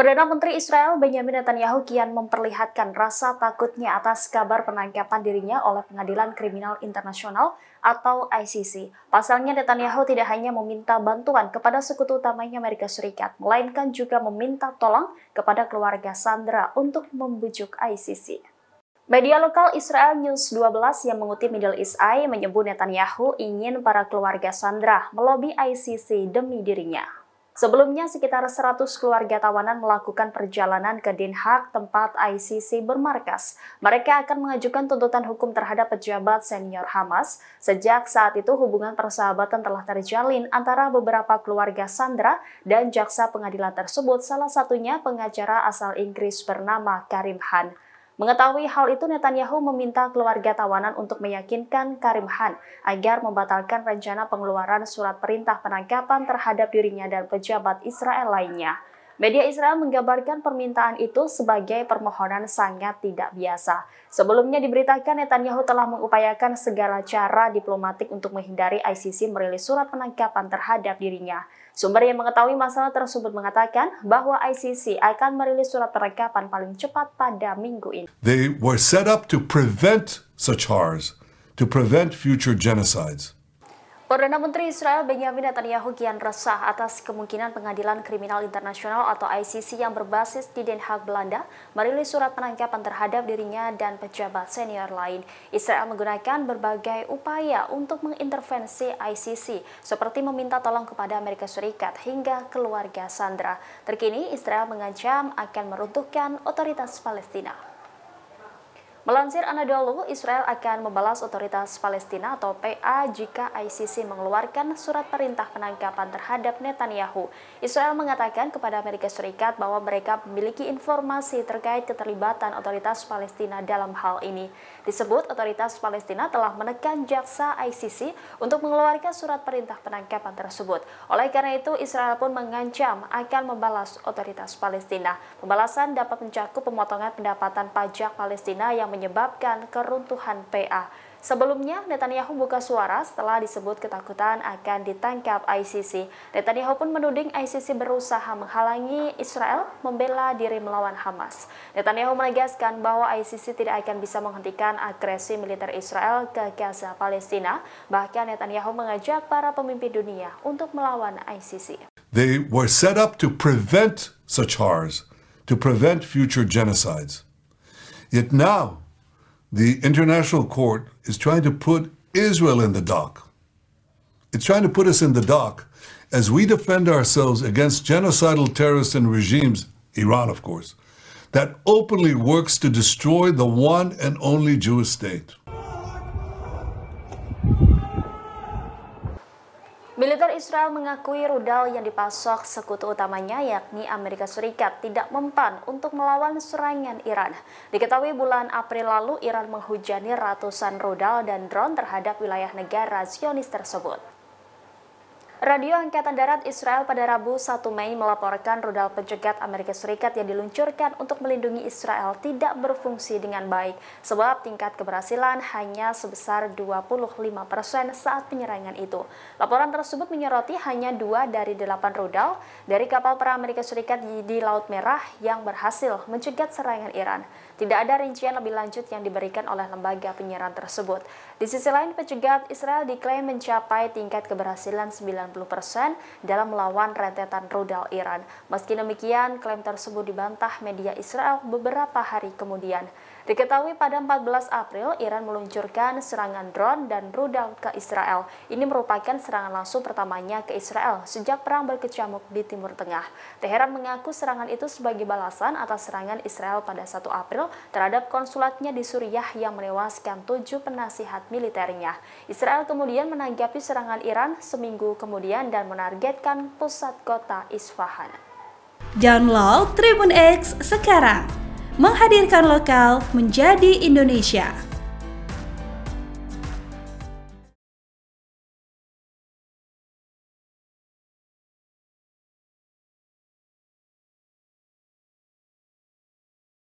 Perdana Menteri Israel Benjamin Netanyahu kian memperlihatkan rasa takutnya atas kabar penangkapan dirinya oleh Pengadilan Kriminal Internasional atau ICC. Pasalnya Netanyahu tidak hanya meminta bantuan kepada sekutu utamanya Amerika Serikat, melainkan juga meminta tolong kepada keluarga Sandra untuk membujuk ICC. Media lokal Israel News 12 yang mengutip Middle East Eye menyebut Netanyahu ingin para keluarga Sandra melobi ICC demi dirinya. Sebelumnya, sekitar 100 keluarga tawanan melakukan perjalanan ke Den Haag, tempat ICC bermarkas. Mereka akan mengajukan tuntutan hukum terhadap pejabat senior Hamas. Sejak saat itu, hubungan persahabatan telah terjalin antara beberapa keluarga Sandra dan jaksa pengadilan tersebut, salah satunya pengacara asal Inggris bernama Karim Khan. Mengetahui hal itu, Netanyahu meminta keluarga tawanan untuk meyakinkan Karim Khan agar membatalkan rencana pengeluaran surat perintah penangkapan terhadap dirinya dan pejabat Israel lainnya. Media Israel menggambarkan permintaan itu sebagai permohonan sangat tidak biasa. Sebelumnya diberitakan Netanyahu telah mengupayakan segala cara diplomatik untuk menghindari ICC merilis surat penangkapan terhadap dirinya. Sumber yang mengetahui masalah tersebut mengatakan bahwa ICC akan merilis surat penangkapan paling cepat pada minggu ini. They were set up to prevent such horrors, to prevent future genocides. Perdana Menteri Israel Benjamin Netanyahu kian resah atas kemungkinan Pengadilan Kriminal Internasional atau ICC yang berbasis di Den Haag, Belanda, merilis surat penangkapan terhadap dirinya dan pejabat senior lain. Israel menggunakan berbagai upaya untuk mengintervensi ICC, seperti meminta tolong kepada Amerika Serikat hingga keluarga Sandra. Terkini, Israel mengancam akan meruntuhkan otoritas Palestina. Melansir Anadolu, Israel akan membalas otoritas Palestina atau PA jika ICC mengeluarkan surat perintah penangkapan terhadap Netanyahu. Israel mengatakan kepada Amerika Serikat bahwa mereka memiliki informasi terkait keterlibatan otoritas Palestina dalam hal ini. Disebut otoritas Palestina telah menekan jaksa ICC untuk mengeluarkan surat perintah penangkapan tersebut. Oleh karena itu, Israel pun mengancam akan membalas otoritas Palestina. Pembalasan dapat mencakup pemotongan pendapatan pajak Palestina yang menyebabkan keruntuhan PA. Sebelumnya, Netanyahu buka suara setelah disebut ketakutan akan ditangkap ICC. Netanyahu pun menuding ICC berusaha menghalangi Israel membela diri melawan Hamas. Netanyahu menegaskan bahwa ICC tidak akan bisa menghentikan agresi militer Israel ke Gaza Palestina. Bahkan Netanyahu mengajak para pemimpin dunia untuk melawan ICC. They were set up to prevent such horrors, to prevent future genocides. Yet now, the International Court is trying to put Israel in the dock. It's trying to put us in the dock as we defend ourselves against genocidal terrorists and regimes, Iran, of course, that openly works to destroy the one and only Jewish state. Militer Israel mengakui rudal yang dipasok sekutu utamanya yakni Amerika Serikat tidak mempan untuk melawan serangan Iran. Diketahui bulan April lalu Iran menghujani ratusan rudal dan drone terhadap wilayah negara Zionis tersebut. Radio Angkatan Darat Israel pada Rabu 1 Mei melaporkan rudal pencegat Amerika Serikat yang diluncurkan untuk melindungi Israel tidak berfungsi dengan baik sebab tingkat keberhasilan hanya sebesar 25% saat penyerangan itu. Laporan tersebut menyoroti hanya dua dari delapan rudal dari kapal perang Amerika Serikat di Laut Merah yang berhasil mencegat serangan Iran. Tidak ada rincian lebih lanjut yang diberikan oleh lembaga penyerang tersebut. Di sisi lain, pencegahan Israel diklaim mencapai tingkat keberhasilan 90% dalam melawan rentetan rudal Iran. Meski demikian, klaim tersebut dibantah media Israel beberapa hari kemudian. Diketahui pada 14 April, Iran meluncurkan serangan drone dan rudal ke Israel. Ini merupakan serangan langsung pertamanya ke Israel sejak perang berkecamuk di Timur Tengah. Teheran mengaku serangan itu sebagai balasan atas serangan Israel pada 1 April terhadap konsulatnya di Suriah yang menewaskan tujuh penasihat militernya. Israel kemudian menanggapi serangan Iran seminggu kemudian dan menargetkan pusat kota Isfahan. Download Tribun X sekarang, menghadirkan lokal menjadi Indonesia.